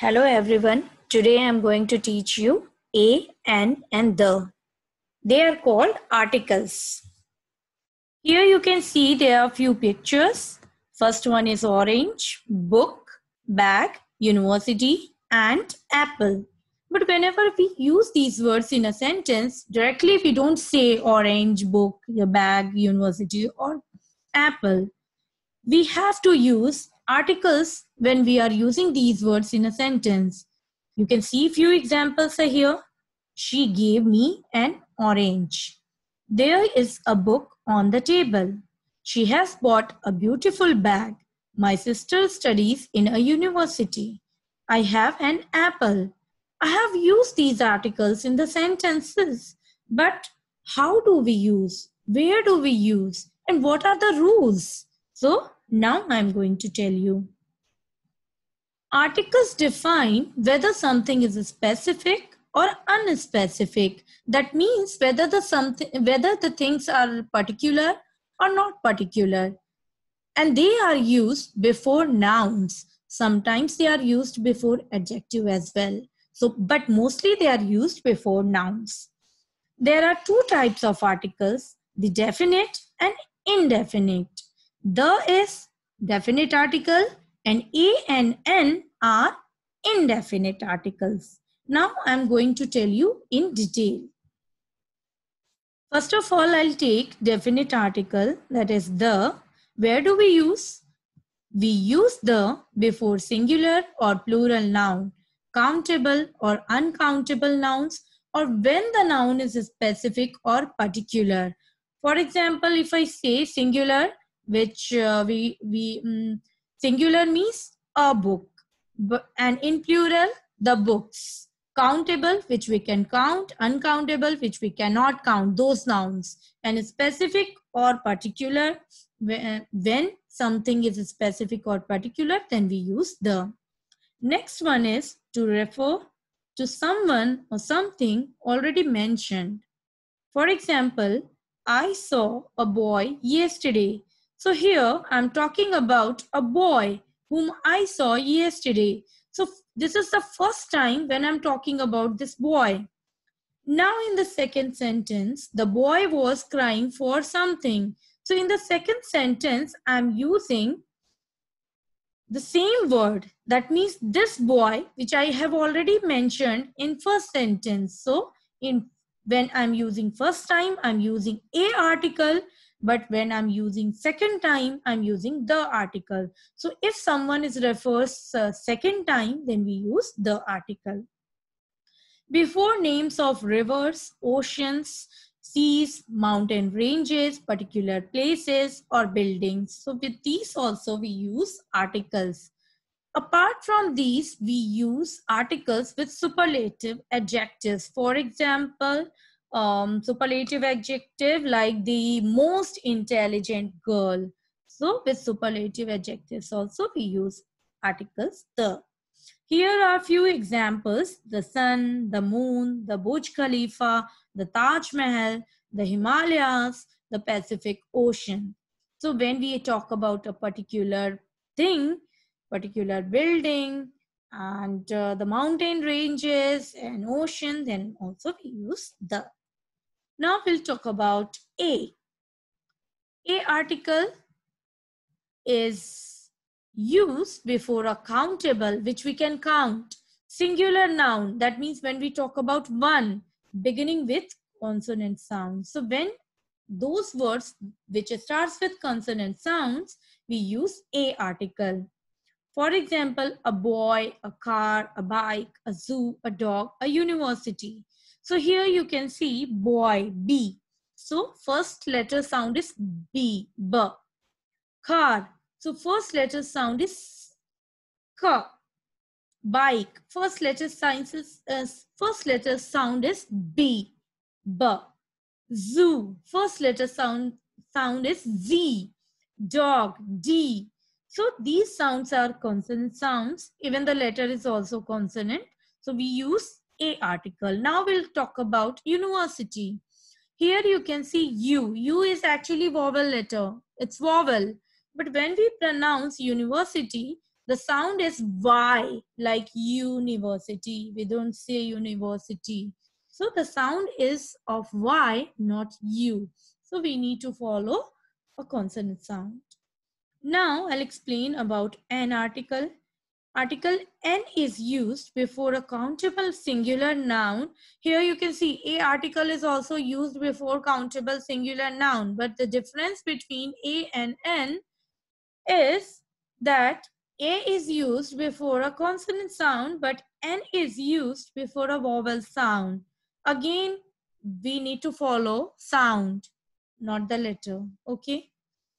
Hello everyone. Today I am going to teach you a, an and the. They are called articles. Here you can see there are few pictures. First one is orange, book, bag, university and apple. But whenever we use these words in a sentence, directly we don't say orange, book, bag, university or apple. We have to use articles when we are using these words in a sentence. You can see few examples are here. She gave me an orange. There is a book on the table. She has bought a beautiful bag. My sister studies in a university. I have an apple. I have used these articles in the sentences. But how do we use? Where do we use? And what are the rules? So now I'm going to tell you. Articles define whether something is specific or unspecific. That means whether the something whether the things are particular or not particular. And they are used before nouns. Sometimes they are used before adjective as well. So, but mostly they are used before nouns. There are two types of articles, the definite and indefinite. The is definite article and A and N are indefinite articles. Now I'm going to tell you in detail. First of all, I'll take definite article that is the. Where do we use? We use the before singular or plural noun, countable or uncountable nouns or when the noun is specific or particular. For example, if I say singular, which uh, we we um, singular means a book, and in plural the books. Countable, which we can count, uncountable, which we cannot count. Those nouns and specific or particular. Uh, when something is specific or particular, then we use the. Next one is to refer to someone or something already mentioned. For example, I saw a boy yesterday. So here I'm talking about a boy whom I saw yesterday. So this is the first time when I'm talking about this boy. Now in the second sentence, the boy was crying for something. So in the second sentence, I'm using the same word. That means this boy, which I have already mentioned in first sentence. So in when I'm using first time, I'm using a article but when i'm using second time i'm using the article so if someone is refers uh, second time then we use the article before names of rivers oceans seas, mountain ranges, particular places or buildings. So with these also we use articles. Apart from these, we use articles with superlative adjectives. For example, um, superlative adjective like the most intelligent girl. So with superlative adjectives also we use articles the. Here are a few examples. The sun, the moon, the Burj Khalifa, the Taj Mahal, the Himalayas, the Pacific Ocean. So when we talk about a particular thing, particular building, and uh, the mountain ranges and ocean, then also we use the. Now we'll talk about A. A article is used before a countable, which we can count. Singular noun, that means when we talk about one, beginning with consonant sound. So when those words which starts with consonant sounds, we use a article. For example, a boy, a car, a bike, a zoo, a dog, a university. So here you can see boy, B. So first letter sound is B, B. Car. So first letter sound is K. Bike. First letter sound is, uh, first letter sound is B, B. Zoo. First letter sound sound is Z. Dog, D. So these sounds are consonant sounds. Even the letter is also consonant. So we use a article. Now we'll talk about university. Here you can see U. U is actually vowel letter. It's vowel. But when we pronounce university, the sound is Y, like university. We don't say university. So the sound is of Y, not U. So we need to follow a consonant sound. Now I'll explain about an article. Article N is used before a countable singular noun. Here you can see A article is also used before countable singular noun. But the difference between A and N is that a is used before a consonant sound, but N is used before a vowel sound. Again, we need to follow sound, not the letter. Okay.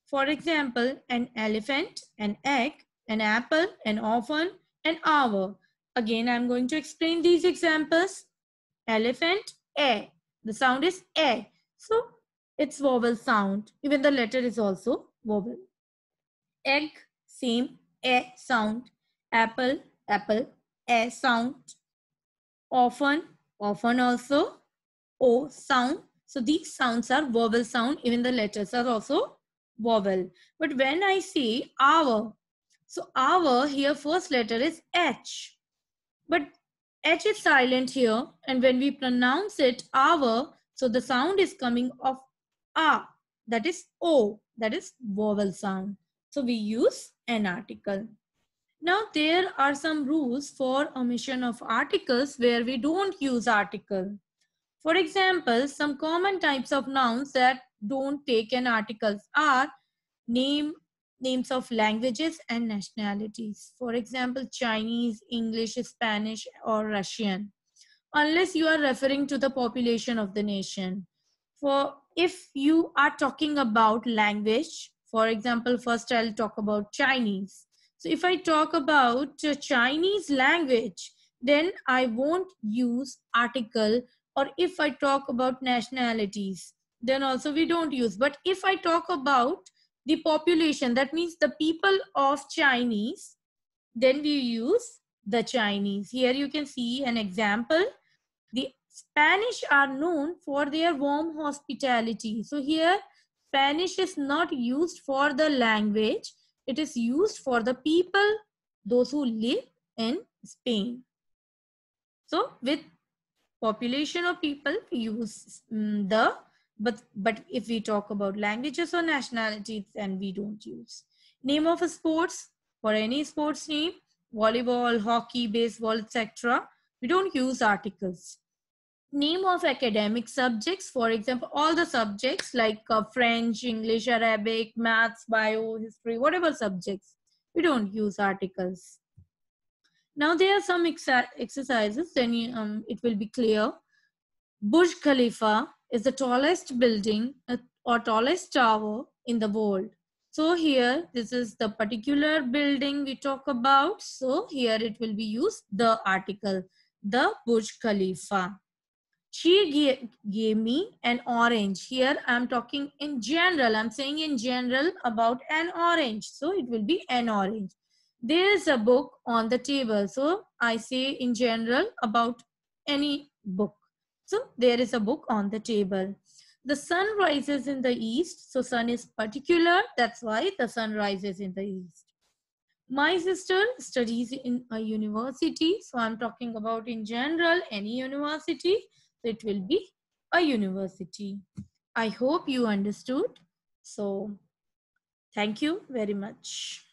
For example, an elephant, an egg, an apple, an orphan, an hour. Again, I'm going to explain these examples. Elephant, a. The sound is a. So, it's vowel sound. Even the letter is also vowel. Egg, same, a sound. Apple, apple, a sound. Often, often also, o sound. So these sounds are vowel sound. Even the letters are also vowel. But when I say hour, so our here first letter is H. But H is silent here and when we pronounce it our, so the sound is coming of A, that is O, that is vowel sound. So we use an article. Now there are some rules for omission of articles where we don't use article. For example, some common types of nouns that don't take an article are name, names of languages and nationalities. For example, Chinese, English, Spanish, or Russian, unless you are referring to the population of the nation. For if you are talking about language, for example, first I'll talk about Chinese. So if I talk about Chinese language, then I won't use article or if I talk about nationalities, then also we don't use. But if I talk about the population that means the people of chinese then we use the chinese here you can see an example the spanish are known for their warm hospitality so here spanish is not used for the language it is used for the people those who live in spain so with population of people use mm, the but, but if we talk about languages or nationalities, then we don't use. Name of a sports, for any sports name, volleyball, hockey, baseball, etc. We don't use articles. Name of academic subjects, for example, all the subjects like uh, French, English, Arabic, maths, bio, history, whatever subjects, we don't use articles. Now there are some exercises, then um, it will be clear. Burj Khalifa, is the tallest building uh, or tallest tower in the world. So here, this is the particular building we talk about. So here it will be used the article, the Burj Khalifa. She gave, gave me an orange. Here I'm talking in general. I'm saying in general about an orange. So it will be an orange. There is a book on the table. So I say in general about any book. So there is a book on the table. The sun rises in the east. So sun is particular. That's why the sun rises in the east. My sister studies in a university. So I'm talking about in general, any university. So it will be a university. I hope you understood. So thank you very much.